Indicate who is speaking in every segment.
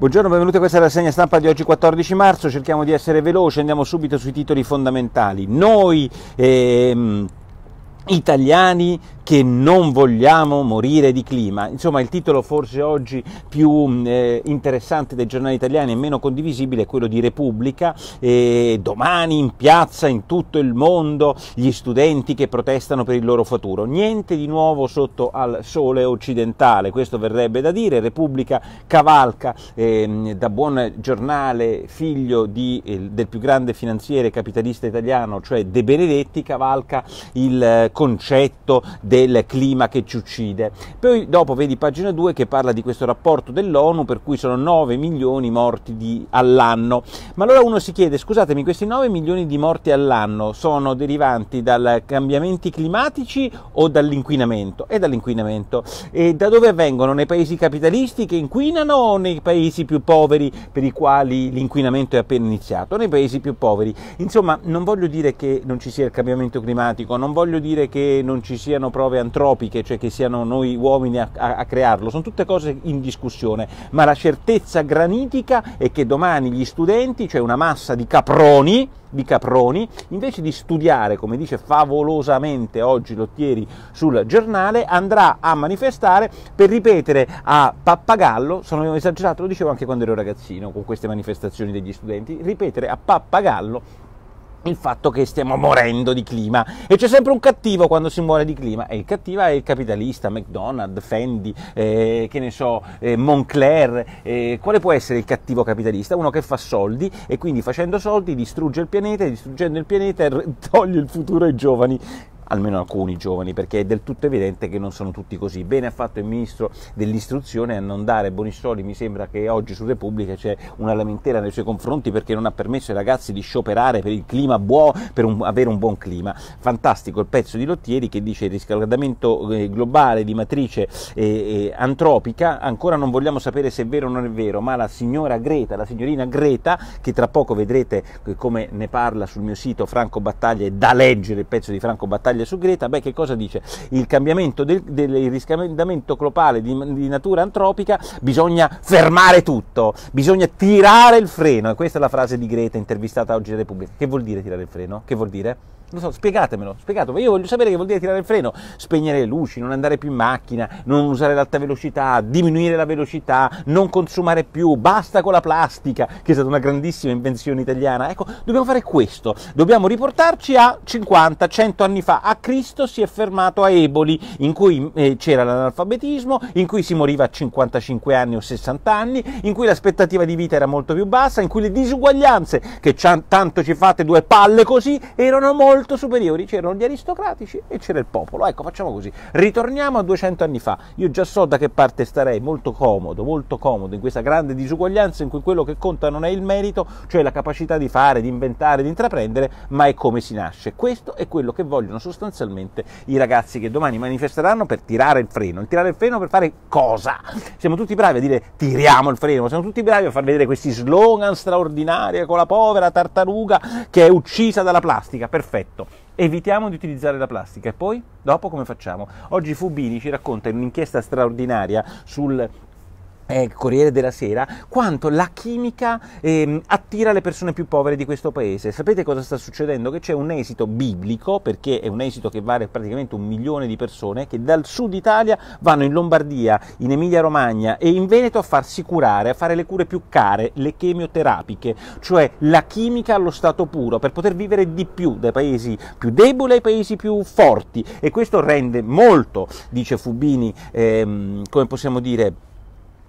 Speaker 1: Buongiorno, benvenuti a questa rassegna stampa di oggi 14 marzo, cerchiamo di essere veloci, andiamo subito sui titoli fondamentali. Noi ehm, italiani che non vogliamo morire di clima. Insomma, il titolo forse oggi più mm, eh, interessante dei giornali italiani e meno condivisibile è quello di Repubblica. Eh, domani in piazza in tutto il mondo gli studenti che protestano per il loro futuro. Niente di nuovo sotto al sole occidentale, questo verrebbe da dire. Repubblica cavalca eh, da buon giornale, figlio di, eh, del più grande finanziere capitalista italiano, cioè De Benedetti, cavalca il eh, concetto del del clima che ci uccide. Poi dopo vedi pagina 2 che parla di questo rapporto dell'ONU per cui sono 9 milioni morti di, all'anno. Ma allora uno si chiede, scusatemi, questi 9 milioni di morti all'anno sono derivanti dai cambiamenti climatici o dall'inquinamento? E dall'inquinamento. E da dove avvengono? Nei paesi capitalisti che inquinano o nei paesi più poveri per i quali l'inquinamento è appena iniziato? Nei paesi più poveri. Insomma, non voglio dire che non ci sia il cambiamento climatico, non voglio dire che non ci siano problemi prove antropiche, cioè che siano noi uomini a, a, a crearlo, sono tutte cose in discussione, ma la certezza granitica è che domani gli studenti, cioè una massa di caproni, di Caproni, invece di studiare, come dice favolosamente oggi Lottieri sul giornale, andrà a manifestare per ripetere a pappagallo, sono esagerato, lo dicevo anche quando ero ragazzino con queste manifestazioni degli studenti, ripetere a pappagallo il fatto che stiamo morendo di clima e c'è sempre un cattivo quando si muore di clima e il cattivo è il capitalista, McDonald's, Fendi, eh, che ne so, eh, Moncler, eh, quale può essere il cattivo capitalista? Uno che fa soldi e quindi facendo soldi distrugge il pianeta e distruggendo il pianeta toglie il futuro ai giovani almeno alcuni giovani, perché è del tutto evidente che non sono tutti così. Bene ha fatto il ministro dell'istruzione a non dare buoni soldi, mi sembra che oggi su Repubblica c'è una lamentela nei suoi confronti perché non ha permesso ai ragazzi di scioperare per il clima buono, per un, avere un buon clima. Fantastico il pezzo di Lottieri che dice il riscaldamento eh, globale di matrice eh, eh, antropica, ancora non vogliamo sapere se è vero o non è vero, ma la signora Greta, la signorina Greta, che tra poco vedrete eh, come ne parla sul mio sito Franco Battaglia, è da leggere il pezzo di Franco Battaglia Italia su Greta, beh che cosa dice? Il cambiamento del, del riscaldamento globale di, di, natura antropica bisogna fermare tutto, bisogna tirare il freno e questa è la frase di Greta intervistata oggi da Repubblica. Che vuol dire tirare il freno? Che vuol dire? Non so, spiegatemelo, spiegatemi. Io voglio sapere che vuol dire tirare il freno, spegnere le luci, non andare più in macchina, non usare l'alta velocità, diminuire la velocità, non consumare più, basta con la plastica, che è stata una grandissima invenzione italiana. Ecco, dobbiamo fare questo, dobbiamo riportarci a 50, 100 anni fa. A Cristo si è fermato a Eboli, in cui eh, c'era l'analfabetismo, in cui si moriva a 55 anni o 60 anni, in cui l'aspettativa di vita era molto più bassa, in cui le disuguaglianze che tanto ci fate due palle così erano molto molto superiori, c'erano gli aristocratici e c'era il popolo. Ecco, facciamo così, ritorniamo a 200 anni fa, io già so da che parte starei, molto comodo, molto comodo, in questa grande disuguaglianza in cui quello che conta non è il merito, cioè la capacità di fare, di inventare, di intraprendere, ma è come si nasce. Questo è quello che vogliono sostanzialmente i ragazzi che domani manifesteranno per tirare il freno. Il tirare il freno per fare cosa? Siamo tutti bravi a dire tiriamo il freno, siamo tutti bravi a far vedere questi slogan straordinari con la povera tartaruga che è uccisa dalla plastica, perfetto perfetto. Evitiamo di utilizzare la plastica e poi dopo come facciamo? Oggi Fubini ci racconta in un'inchiesta straordinaria sul eh, Corriere della Sera, quanto la chimica eh, attira le persone più povere di questo paese. Sapete cosa sta succedendo? Che c'è un esito biblico, perché è un esito che vale praticamente un milione di persone, che dal sud Italia vanno in Lombardia, in Emilia-Romagna e in Veneto a farsi curare, a fare le cure più care, le chemioterapiche, cioè la chimica allo stato puro, per poter vivere di più dai paesi più deboli ai paesi più forti. E questo rende molto, dice Fubini, ehm, come possiamo dire,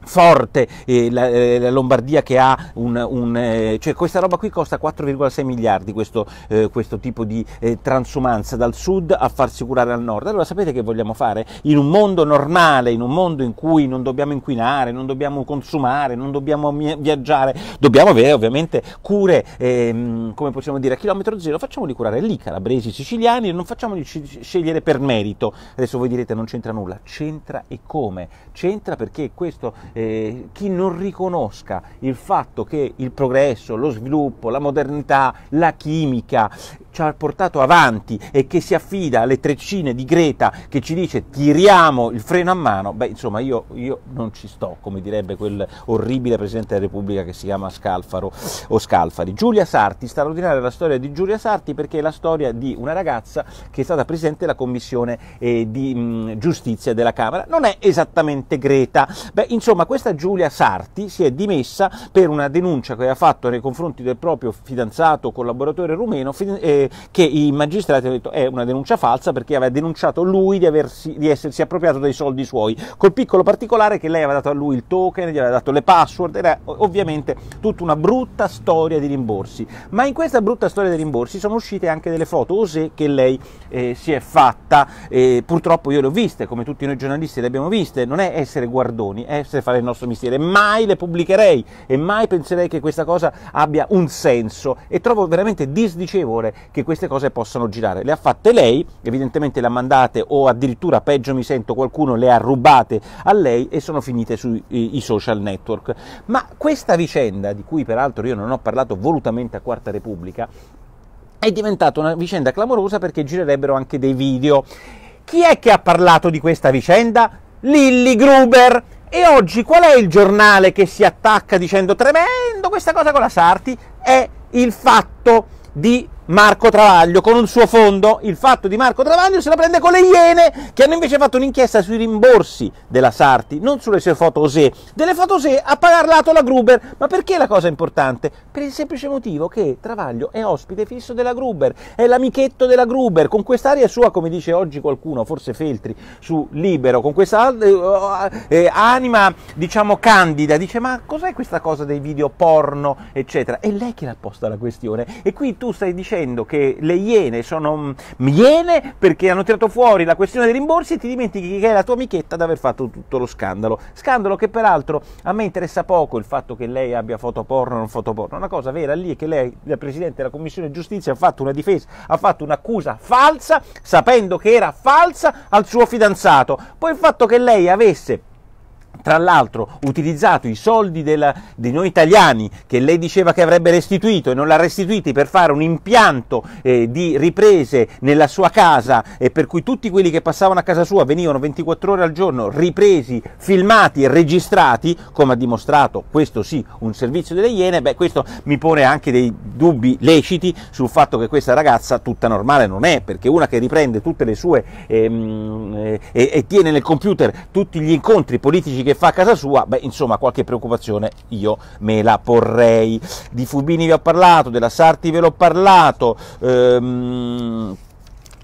Speaker 1: forte, eh, la, eh, la, Lombardia che ha un... un eh, cioè questa roba qui costa 4,6 miliardi questo, eh, questo tipo di eh, transumanza dal sud a farsi curare al nord. Allora sapete che vogliamo fare? In un mondo normale, in un mondo in cui non dobbiamo inquinare, non dobbiamo consumare, non dobbiamo viaggiare, dobbiamo avere ovviamente cure, ehm, come possiamo dire, a chilometro zero, facciamoli curare lì, calabresi, siciliani, non facciamoli scegliere per merito. Adesso voi direte non c'entra nulla, c'entra e come? C'entra perché questo eh, chi non riconosca il fatto che il progresso, lo sviluppo, la modernità, la chimica ci ha portato avanti e che si affida alle treccine di Greta che ci dice tiriamo il freno a mano, beh insomma io, io non ci sto, come direbbe quel orribile Presidente della Repubblica che si chiama Scalfaro o Scalfari. Giulia Sarti, straordinaria la storia di Giulia Sarti perché è la storia di una ragazza che è stata Presidente della Commissione eh, di mh, mm, Giustizia della Camera, non è esattamente Greta, beh insomma questa Giulia Sarti si è dimessa per una denuncia che aveva fatto nei confronti del proprio fidanzato collaboratore rumeno, eh, che i magistrati hanno detto è una denuncia falsa perché aveva denunciato lui di, aversi, di essersi appropriato dei soldi suoi, col piccolo particolare che lei aveva dato a lui il token, gli aveva dato le password, era ovviamente tutta una brutta storia di rimborsi. Ma in questa brutta storia di rimborsi sono uscite anche delle foto osè che lei eh, si è fatta, eh, purtroppo io le ho viste, come tutti noi giornalisti le abbiamo viste, non è essere guardoni, è essere fare il nostro mestiere, mai le pubblicherei e mai penserei che questa cosa abbia un senso e trovo veramente disdicevole che queste cose possano girare. Le ha fatte lei, evidentemente le ha mandate o addirittura peggio mi sento qualcuno le ha rubate a lei e sono finite sui social network. Ma questa vicenda, di cui peraltro io non ho parlato volutamente a Quarta Repubblica, è diventata una vicenda clamorosa perché girerebbero anche dei video. Chi è che ha parlato di questa vicenda? Lilly Gruber. E oggi qual è il giornale che si attacca dicendo tremendo questa cosa con la Sarti? È il fatto di Marco Travaglio con un suo fondo. Il fatto di Marco Travaglio se la prende con le Iene, che hanno invece fatto un'inchiesta sui rimborsi della Sarti, non sulle sue foto OSE, delle foto OSE a pagarlato la Gruber. Ma perché la cosa è importante? Per il semplice motivo che Travaglio è ospite fisso della Gruber, è l'amichetto della Gruber, con quest'aria sua, come dice oggi qualcuno, forse Feltri, su Libero, con questa eh, eh, eh anima, diciamo, candida, dice ma cos'è questa cosa dei video porno, eccetera? È lei che l'ha posta la questione e qui tu stai dicendo dicendo che le iene sono mm, iene perché hanno tirato fuori la questione dei rimborsi e ti dimentichi che è la tua amichetta ad aver fatto tutto lo scandalo. Scandalo che peraltro a me interessa poco il fatto che lei abbia fotoporno o non fotoporno. Una cosa vera lì è che lei, la Presidente della Commissione Giustizia, ha fatto una difesa, ha fatto un'accusa falsa, sapendo che era falsa al suo fidanzato. Poi il fatto che lei avesse tra l'altro utilizzato i soldi della, di noi italiani che lei diceva che avrebbe restituito e non l'ha restituiti per fare un impianto eh, di riprese nella sua casa e per cui tutti quelli che passavano a casa sua venivano 24 ore al giorno ripresi, filmati e registrati, come ha dimostrato questo sì un servizio delle Iene, beh questo mi pone anche dei dubbi leciti sul fatto che questa ragazza tutta normale non è, perché una che riprende tutte le sue ehm, eh, e, e tiene nel computer tutti gli incontri politici che che fa a casa sua, beh, insomma, qualche preoccupazione io me la porrei. Di Fubini vi ho parlato, della Sarti ve l'ho parlato. Ehm,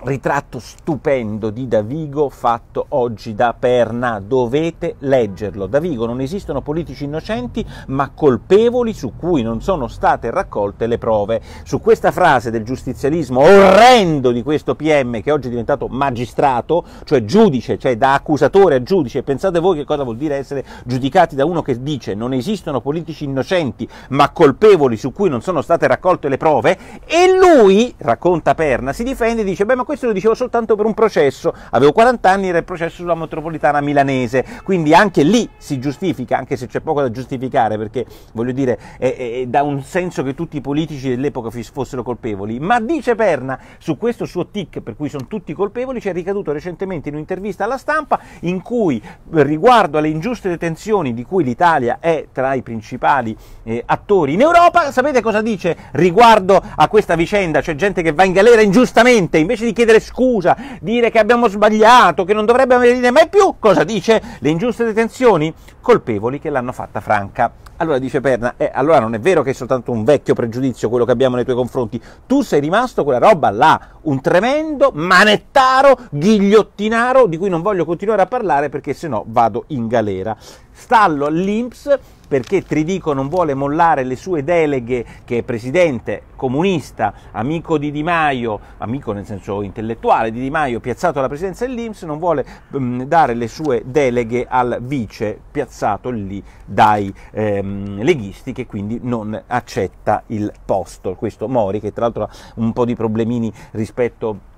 Speaker 1: ritratto stupendo di Davigo fatto oggi da Perna, dovete leggerlo. Davigo non esistono politici innocenti ma colpevoli su cui non sono state raccolte le prove. Su questa frase del giustizialismo orrendo di questo PM che oggi è diventato magistrato, cioè giudice, cioè da accusatore a giudice, pensate voi che cosa vuol dire essere giudicati da uno che dice non esistono politici innocenti ma colpevoli su cui non sono state raccolte le prove e lui, racconta Perna, si difende e dice beh ma questo lo dicevo soltanto per un processo, avevo 40 anni, era il processo sulla metropolitana milanese, quindi anche lì si giustifica, anche se c'è poco da giustificare, perché voglio dire, è, è, dà un senso che tutti i politici dell'epoca fossero colpevoli, ma dice Perna, su questo suo tic per cui sono tutti colpevoli, ci è ricaduto recentemente in un'intervista alla stampa in cui riguardo alle ingiuste detenzioni di cui l'Italia è tra i principali eh, attori in Europa, sapete cosa dice riguardo a questa vicenda? C'è gente che va in galera ingiustamente, invece di chiedere scusa, dire che abbiamo sbagliato, che non dovrebbe avvenire mai più. Cosa dice? Le ingiuste detenzioni? Colpevoli che l'hanno fatta franca. Allora dice Perna, eh, allora non è vero che è soltanto un vecchio pregiudizio quello che abbiamo nei tuoi confronti, tu sei rimasto quella roba là, un tremendo manettaro, ghigliottinaro di cui non voglio continuare a parlare perché sennò vado in galera stallo all'Inps perché Tridico non vuole mollare le sue deleghe che è presidente comunista, amico di Di Maio, amico nel senso intellettuale di Di Maio, piazzato alla presidenza dell'Inps, non vuole mh, mm, dare le sue deleghe al vice piazzato lì dai ehm, leghisti che quindi non accetta il posto. Questo Mori che tra l'altro ha un po' di problemini rispetto a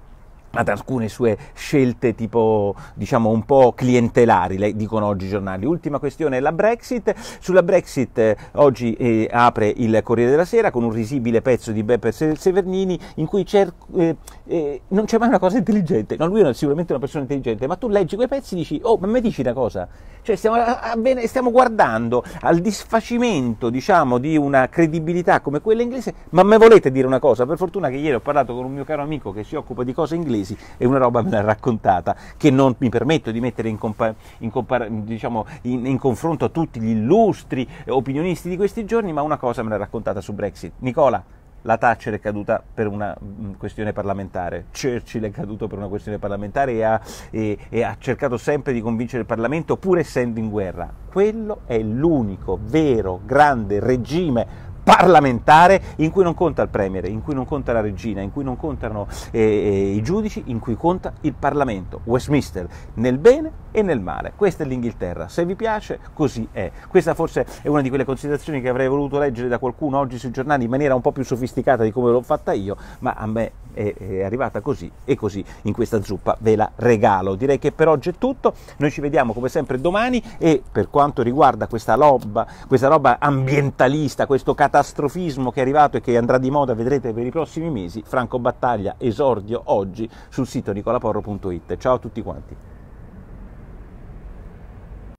Speaker 1: ad alcune sue scelte tipo diciamo un po' clientelari, le dicono oggi i giornali. Ultima questione è la Brexit. Sulla Brexit eh, oggi eh, apre il Corriere della Sera con un risibile pezzo di Beppe Severnini in cui eh, eh, non c'è mai una cosa intelligente. No, lui è sicuramente una persona intelligente, ma tu leggi quei pezzi e dici "Oh, ma mi dici una cosa?". Cioè stiamo, a, a bene, stiamo guardando al disfacimento, diciamo, di una credibilità come quella inglese, ma me volete dire una cosa? Per fortuna che ieri ho parlato con un mio caro amico che si occupa di cose inglesi inglesi e una roba me l'ha raccontata che non mi permetto di mettere in, compa- in, compa- diciamo, in, in confronto a tutti gli illustri eh, opinionisti di questi giorni, ma una cosa me l'ha raccontata su Brexit. Nicola, la Thatcher è caduta per una mm, questione parlamentare, Churchill è caduto per una questione parlamentare e ha, e, e ha, cercato sempre di convincere il Parlamento pur essendo in guerra. Quello è l'unico vero grande regime parlamentare in cui non conta il Premier, in cui non conta la regina, in cui non contano eh, eh, i giudici, in cui conta il Parlamento, Westminster, nel bene e nel male. Questa è l'Inghilterra, se vi piace così è. Questa forse è una di quelle considerazioni che avrei voluto leggere da qualcuno oggi sui giornali in maniera un po' più sofisticata di come l'ho fatta io, ma a me è, è arrivata così e così in questa zuppa ve la regalo. Direi che per oggi è tutto, noi ci vediamo come sempre domani e per quanto riguarda questa roba, questa roba ambientalista, questo catastrofe, catastrofismo che è arrivato e che andrà di moda, vedrete, per i prossimi mesi, Franco Battaglia esordio oggi sul sito nicolaporro.it. Ciao a tutti quanti.